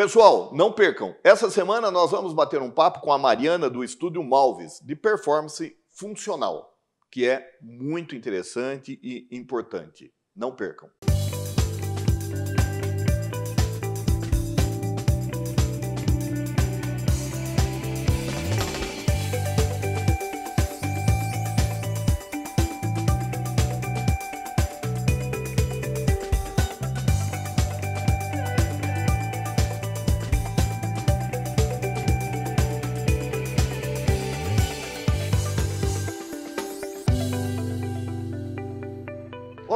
Pessoal, não percam. Essa semana nós vamos bater um papo com a Mariana do Estúdio Malves de performance funcional, que é muito interessante e importante. Não percam.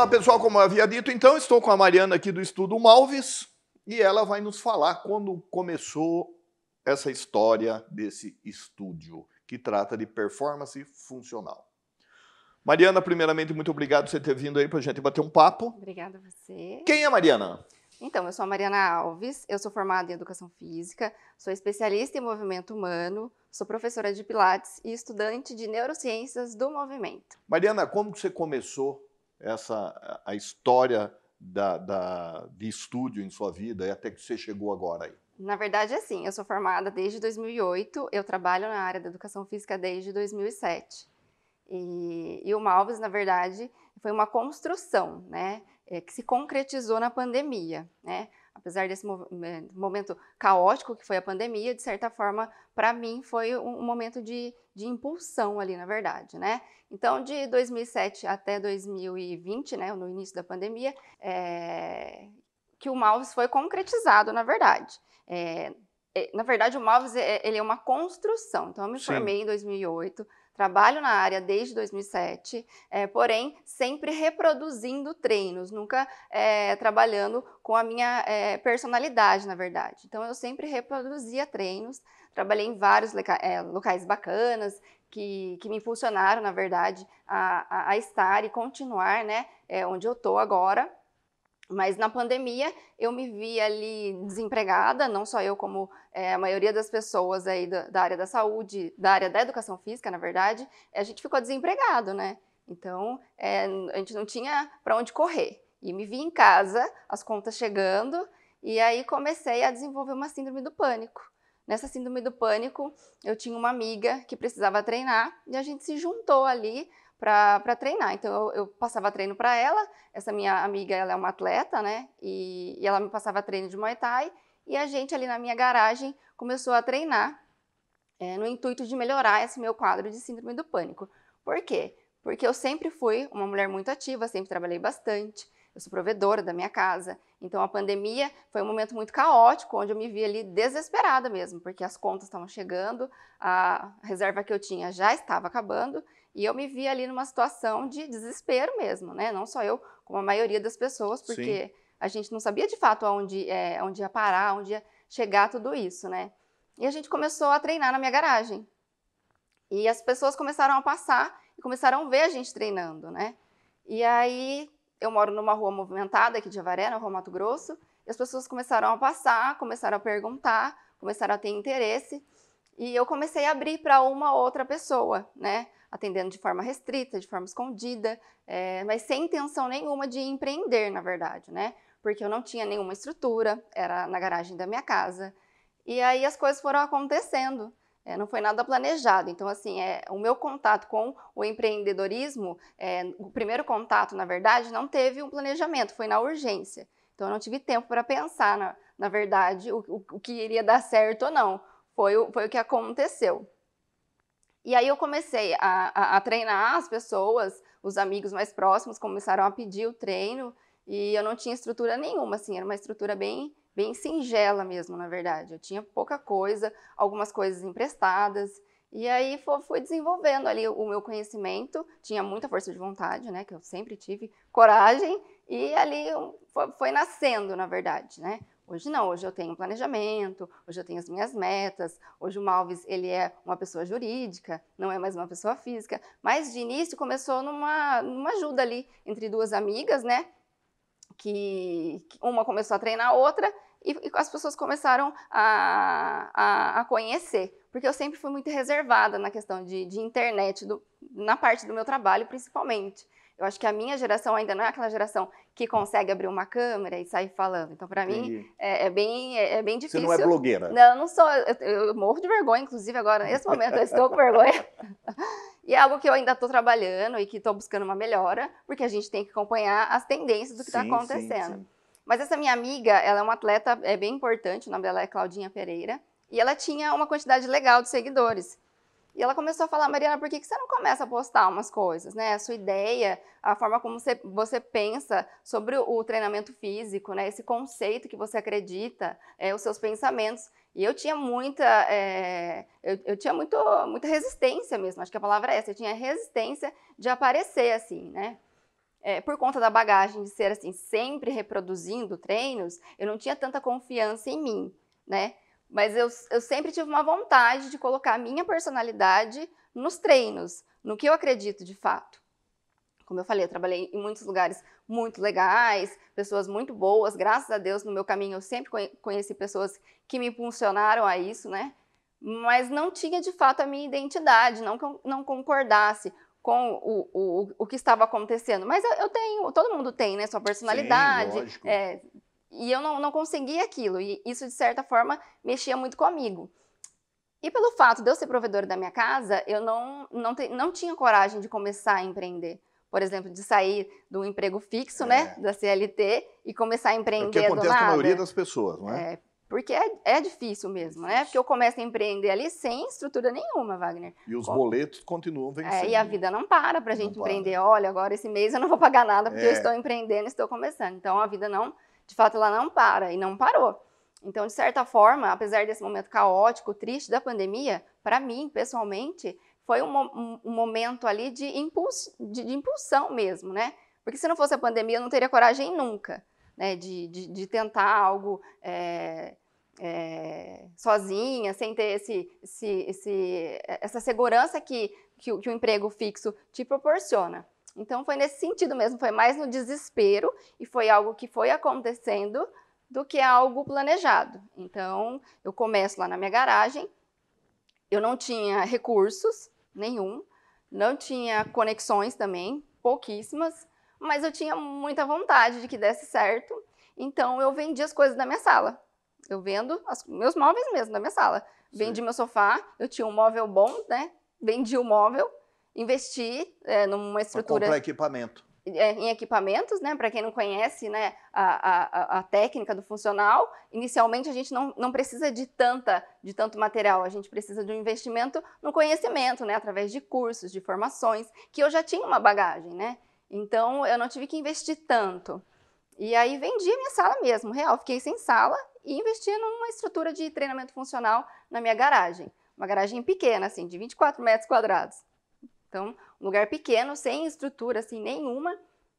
Olá, pessoal, como eu havia dito, então, estou com a Mariana aqui do Estudo Malves e ela vai nos falar quando começou essa história desse estúdio, que trata de performance funcional. Mariana, primeiramente, muito obrigado por você ter vindo aí para a gente bater um papo. Obrigada a você. Quem é Mariana? Então, eu sou a Mariana Alves, eu sou formada em Educação Física, sou especialista em Movimento Humano, sou professora de Pilates e estudante de Neurociências do Movimento. Mariana, como você começou essa a história da, da, de estúdio em sua vida e até que você chegou agora aí? Na verdade, sim eu sou formada desde 2008, eu trabalho na área da educação física desde 2007. E, e o Malves, na verdade, foi uma construção, né, é, que se concretizou na pandemia, né? apesar desse eh, momento caótico que foi a pandemia, de certa forma, para mim foi um, momento de, de impulsão ali, na verdade, né? Então, de 2007 até 2020, né, no início da pandemia, é, que o Malves foi concretizado, na verdade. É, na verdade, o Malves ele é uma construção. Então, eu me Sim. formei em 2008, Trabalho na área desde 2007, é, eh, porém sempre reproduzindo treinos, nunca é, trabalhando com a minha é, personalidade, na verdade. Então eu sempre reproduzia treinos, trabalhei em vários locais bacanas, que, que, me impulsionaram, na verdade, a, a, a estar e continuar né, é, onde eu estou agora. Mas na pandemia eu me vi ali desempregada, não só eu, como é, a maioria das pessoas aí da, da, área da saúde, da área da educação física, na verdade, a gente ficou desempregado, né? Então é, a gente não tinha para onde correr. E me vi em casa, as contas chegando, e aí comecei a desenvolver uma síndrome do pânico. Nessa síndrome do pânico, eu tinha uma amiga que precisava treinar e a gente se juntou ali para treinar. Então eu, eu passava treino para ela, essa minha amiga ela é uma atleta, né? E, e, ela me passava treino de Muay Thai e a gente ali na minha garagem começou a treinar é, no intuito de melhorar esse meu quadro de síndrome do pânico. Por quê? Porque eu sempre fui uma mulher muito ativa, sempre trabalhei bastante, eu sou provedora da minha casa. Então a pandemia foi um momento muito caótico, onde eu me vi ali desesperada mesmo, porque as contas estavam chegando, a reserva que eu tinha já estava acabando, e eu me vi ali numa situação de desespero mesmo, né? Não só eu, como a maioria das pessoas, porque Sim. a gente não sabia de fato aonde, é, onde ia parar, onde ia chegar tudo isso, né? E a gente começou a treinar na minha garagem. E as pessoas começaram a passar e começaram a ver a gente treinando, né? E aí eu moro numa rua movimentada aqui de Avaré, na Rua Mato Grosso, e as pessoas começaram a passar, começaram a perguntar, começaram a ter interesse, e eu comecei a abrir para uma outra pessoa, né? Atendendo de forma restrita, de forma escondida, é, mas sem intenção nenhuma de empreender, na verdade, né? Porque eu não tinha nenhuma estrutura, era na garagem da minha casa. E aí as coisas foram acontecendo. É, não foi nada planejado. Então, assim, é, o meu contato com o empreendedorismo, é, o primeiro contato, na verdade, não teve um planejamento, foi na urgência. Então, eu não tive tempo para pensar, na, na verdade, o, o, o, que iria dar certo ou não. Foi o, foi o que aconteceu. E aí eu comecei a, a, a treinar as pessoas, os amigos mais próximos começaram a pedir o treino e eu não tinha estrutura nenhuma, assim, era uma estrutura bem bem singela mesmo, na verdade. Eu tinha pouca coisa, algumas coisas emprestadas. E aí fui desenvolvendo ali o meu conhecimento, tinha muita força de vontade, né, que eu sempre tive, coragem, e ali foi nascendo, na verdade, né? Hoje não, hoje eu tenho planejamento, hoje eu tenho as minhas metas, hoje o Malves ele é uma pessoa jurídica, não é mais uma pessoa física, mas de início começou numa, numa ajuda ali entre duas amigas, né? que, uma começou a treinar a outra e, e as pessoas começaram a, a, a, conhecer. Porque eu sempre fui muito reservada na questão de, de internet, do, na parte do meu trabalho principalmente. Eu acho que a minha geração ainda não é aquela geração que consegue abrir uma câmera e sair falando. Então, para mim, é, é, bem, é, é, bem difícil. Você não é blogueira? Não, não sou. Eu, eu morro de vergonha, inclusive, agora, nesse momento, eu estou com vergonha. e é algo que eu ainda estou trabalhando e que estou buscando uma melhora, porque a gente tem que acompanhar as tendências do que está acontecendo. Sim, sim. Mas essa minha amiga, ela é uma atleta é bem importante, o nome dela é Claudinha Pereira, e ela tinha uma quantidade legal de seguidores. E ela começou a falar, Mariana, por que, que você não começa a postar umas coisas, né? A sua ideia, a forma como você, você pensa sobre o treinamento físico, né? Esse conceito que você acredita, é, os seus pensamentos. E eu tinha muita, é, eu, eu, tinha muito, muita resistência mesmo, acho que a palavra é essa, eu tinha resistência de aparecer assim, né? É, por conta da bagagem de ser assim, sempre reproduzindo treinos, eu não tinha tanta confiança em mim, né? Mas eu, eu sempre tive uma vontade de colocar a minha personalidade nos treinos, no que eu acredito de fato. Como eu falei, eu trabalhei em muitos lugares muito legais, pessoas muito boas, graças a Deus no meu caminho eu sempre conheci pessoas que me impulsionaram a isso, né? Mas não tinha de fato a minha identidade, não que eu não concordasse com o, o, o que estava acontecendo. Mas eu, eu tenho, todo mundo tem, né? Sua personalidade. Sim, e eu não, não conseguia aquilo, e isso de certa forma mexia muito comigo. E pelo fato de eu ser provedora da minha casa, eu não, não, te, não tinha coragem de começar a empreender. Por exemplo, de sair do emprego fixo, né, é. né, da CLT, e começar a empreender. É o que acontece com a maioria das pessoas, não é? é porque é, é, difícil mesmo, né? Porque eu começo a empreender ali sem estrutura nenhuma, Wagner. E os boletos continuam vencendo. É, e a né? vida não para para a gente empreender. Olha, agora esse mês eu não vou pagar nada porque é. eu estou empreendendo, estou começando. Então a vida não de fato ela não para e não parou. Então, de certa forma, apesar desse momento caótico, triste da pandemia, para mim, pessoalmente, foi um, um, momento ali de, impulso, de, de, impulsão mesmo, né? Porque se não fosse a pandemia, eu não teria coragem nunca né? de, de, de tentar algo é, é, sozinha, sem ter esse, esse, esse, essa segurança que, que, que o emprego fixo te proporciona. Então foi nesse sentido mesmo, foi mais no desespero e foi algo que foi acontecendo do que algo planejado. Então eu começo lá na minha garagem, eu não tinha recursos nenhum, não tinha conexões também, pouquíssimas, mas eu tinha muita vontade de que desse certo, então eu vendi as coisas da minha sala. Eu vendo as, meus móveis mesmo da minha sala. Vendi Sim. meu sofá, eu tinha um móvel bom, né? Vendi o móvel investir é, numa estrutura. Comprar equipamento. É, em equipamentos, né? Para quem não conhece né, a, a, a, técnica do funcional, inicialmente a gente não, não precisa de, tanta, de tanto material, a gente precisa de um investimento no conhecimento, né? Através de cursos, de formações, que eu já tinha uma bagagem, né? Então eu não tive que investir tanto. E aí vendi a minha sala mesmo, real. Fiquei sem sala e investi numa estrutura de treinamento funcional na minha garagem. Uma garagem pequena, assim, de 24 metros quadrados. Então, um lugar pequeno, sem estrutura assim nenhuma,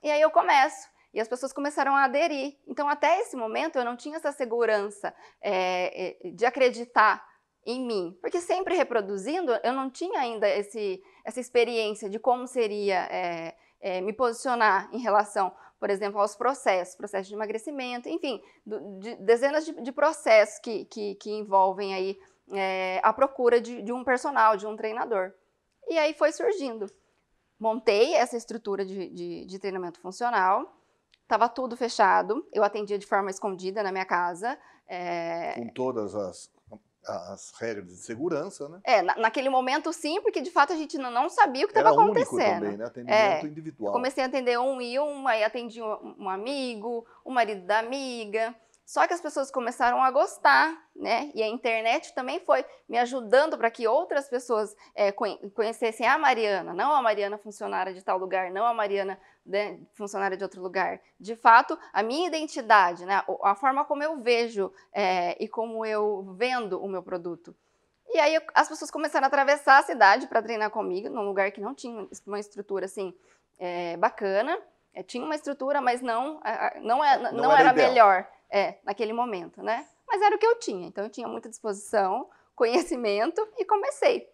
e aí eu começo. E as pessoas começaram a aderir. Então, até esse momento, eu não tinha essa segurança é, é, de acreditar em mim. Porque sempre reproduzindo, eu não tinha ainda esse, essa experiência de como seria é, é, me posicionar em relação, por exemplo, aos processos, processo de emagrecimento, enfim, do, de, dezenas de, de processos que, que, que, envolvem aí é, a procura de, de um personal, de um treinador. E aí foi surgindo. Montei essa estrutura de, de, de treinamento funcional, estava tudo fechado, eu atendia de forma escondida na minha casa. É... Com todas as, as regras de segurança, né? É, na, naquele momento sim, porque de fato a gente não, não sabia o que estava acontecendo. Era único também, né? Atendimento é, individual. comecei a atender um e um, aí atendi um, um amigo, o um marido da amiga. Só que as pessoas começaram a gostar, né? E a internet também foi me ajudando para que outras pessoas é, conhecessem a Mariana, não a Mariana funcionária de tal lugar, não a Mariana né, funcionária de outro lugar. De fato, a minha identidade, né? A forma como eu vejo é, e como eu vendo o meu produto. E aí as pessoas começaram a atravessar a cidade para treinar comigo, num lugar que não tinha uma estrutura assim é, bacana. É, tinha uma estrutura, mas não, não, é, não, não, era, era melhor é, naquele momento, né? Mas era o que eu tinha, então eu tinha muita disposição, conhecimento e comecei.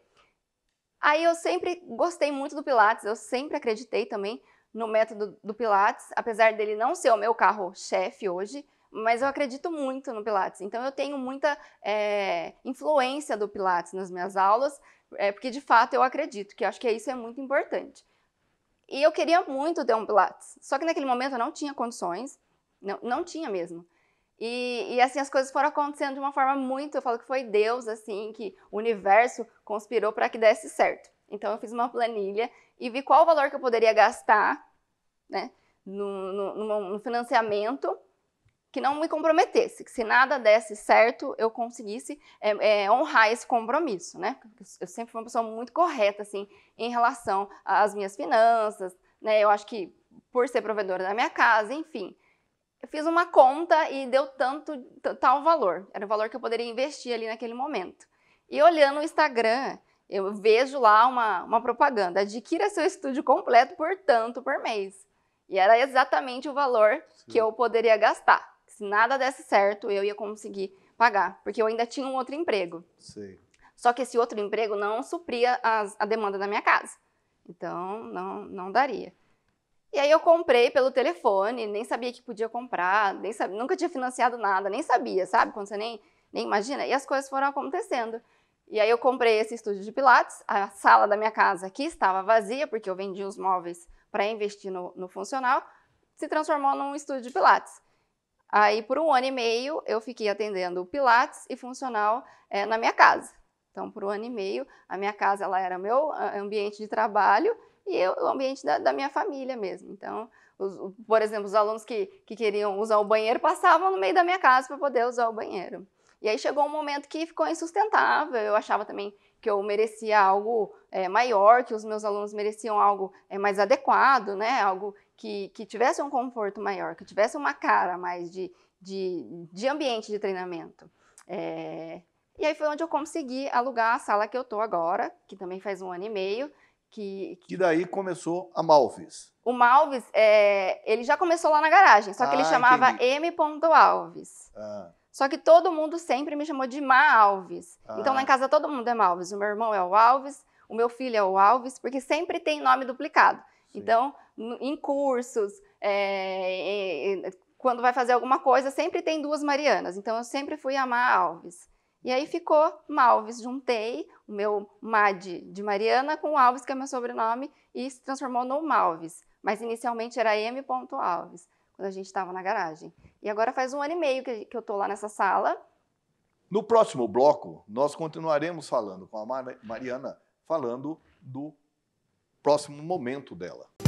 Aí eu sempre gostei muito do Pilates, eu sempre acreditei também no método do Pilates, apesar dele não ser o meu carro-chefe hoje, mas eu acredito muito no Pilates. Então eu tenho muita é, influência do Pilates nas minhas aulas, é, porque de fato eu acredito, que eu acho que isso é muito importante. E eu queria muito ter um Pilates, só que naquele momento eu não tinha condições, não, não tinha mesmo. E, e, assim, as coisas foram acontecendo de uma forma muito. Eu falo que foi Deus, assim, que o universo conspirou para que desse certo. Então, eu fiz uma planilha e vi qual o valor que eu poderia gastar, né, no, no, no financiamento que não me comprometesse, que se nada desse certo, eu conseguisse é, é, honrar esse compromisso, né? Eu sempre fui uma pessoa muito correta, assim, em relação às minhas finanças, né? Eu acho que por ser provedora da minha casa, enfim, eu fiz uma conta e deu tanto, tal valor. Era o valor que eu poderia investir ali naquele momento. E olhando o Instagram, eu vejo lá uma, uma propaganda, adquira seu estúdio completo por tanto por mês. E era exatamente o valor Sim. que eu poderia gastar. Se nada desse certo, eu ia conseguir pagar, porque eu ainda tinha um outro emprego. Sim. Só que esse outro emprego não supria as, a demanda da minha casa. Então, não, não daria. E aí eu comprei pelo telefone, nem sabia que podia comprar, nem sabia, nunca tinha financiado nada, nem sabia, sabe? Quando você nem, nem imagina. E as coisas foram acontecendo. E aí eu comprei esse estúdio de pilates, a sala da minha casa aqui estava vazia, porque eu vendi os móveis para investir no, no funcional, se transformou num estúdio de pilates. Aí por um ano e meio eu fiquei atendendo pilates e funcional é, na minha casa. Então por um ano e meio a minha casa ela era meu ah, ambiente de trabalho e eu, o ambiente da, da, minha família mesmo. Então, os, por exemplo, os alunos que, que queriam usar o banheiro passavam no meio da minha casa para poder usar o banheiro. E aí chegou um momento que ficou insustentável, eu achava também que eu merecia algo é, maior, que os meus alunos mereciam algo é, mais adequado, né? algo que, que tivesse um conforto maior, que tivesse uma cara mais de, de, de ambiente de treinamento. É... E aí foi onde eu consegui alugar a sala que eu estou agora, que também faz um ano e meio, que, que... daí começou a Malves. O Malves, é, ele já começou lá na garagem, só que ah, ele chamava entendi. M. Alves. Ah. Só que todo mundo sempre me chamou de Ma Alves. Ah. Então lá em ah. casa todo mundo é Malves. O meu irmão é o Alves, o meu filho é o Alves, porque sempre tem nome duplicado. Sim. Então, em cursos, é, é, quando vai fazer alguma coisa, sempre tem duas Marianas. Então eu sempre fui a Ma Alves. E aí ficou Malves, juntei o meu Mad de Mariana com Alves, que é meu sobrenome, e se transformou no Malves. Mas inicialmente era M. Alves, quando a gente estava na garagem. E agora faz um ano e meio que, que eu estou lá nessa sala. No próximo bloco, nós continuaremos falando com a Mariana, falando do próximo momento dela.